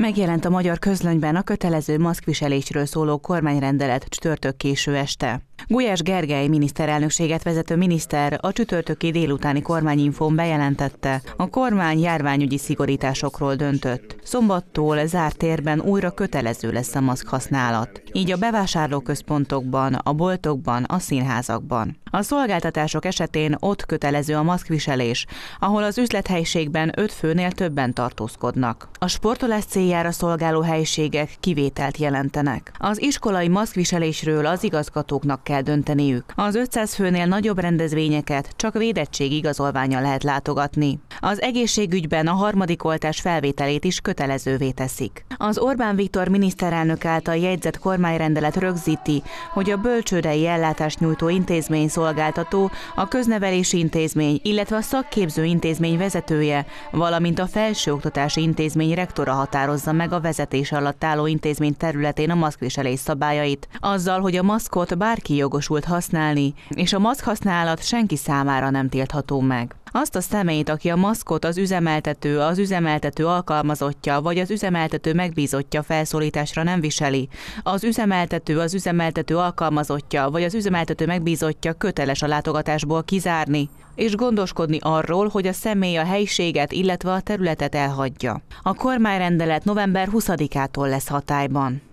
Megjelent a magyar közlönyben a kötelező maszkviselésről szóló kormányrendelet csütörtök késő este. Gulyás Gergely miniszterelnökséget vezető miniszter a csütörtöki délutáni kormányinfón bejelentette, a kormány járványügyi szigorításokról döntött. Szombattól zárt térben újra kötelező lesz a maszk használat. Így a bevásárlóközpontokban, a boltokban, a színházakban. A szolgáltatások esetén ott kötelező a maszkviselés, ahol az üzlethelyiségben öt főnél többen tartózkodnak. A sportolás céljára szolgáló helyiségek kivételt jelentenek. Az iskolai maszkviselésről az igazgatóknak kell dönteniük. Az 500 főnél nagyobb rendezvényeket csak védettség igazolványa lehet látogatni. Az egészségügyben a harmadik oltás felvételét is kötelezővé teszik. Az Orbán Viktor miniszterelnök által jegyzett kormányrendelet rögzíti, hogy a bölcsődei ellátást nyújtó intézmény szolgáltató, a köznevelési intézmény, illetve a szakképző intézmény vezetője, valamint a felsőoktatási intézmény rektora határozza meg a vezetés alatt álló intézmény területén a maszkviselés szabályait, azzal, hogy a maszkot bárki jogosult használni, és a maszk használat senki számára nem tiltható meg. Azt a személyt, aki a maszkot az üzemeltető, az üzemeltető alkalmazottja vagy az üzemeltető megbízottja felszólításra nem viseli, az üzemeltető az üzemeltető alkalmazottja vagy az üzemeltető megbízottja köteles a látogatásból kizárni és gondoskodni arról, hogy a személy a helyiséget, illetve a területet elhagyja. A kormányrendelet november 20-ától lesz hatályban.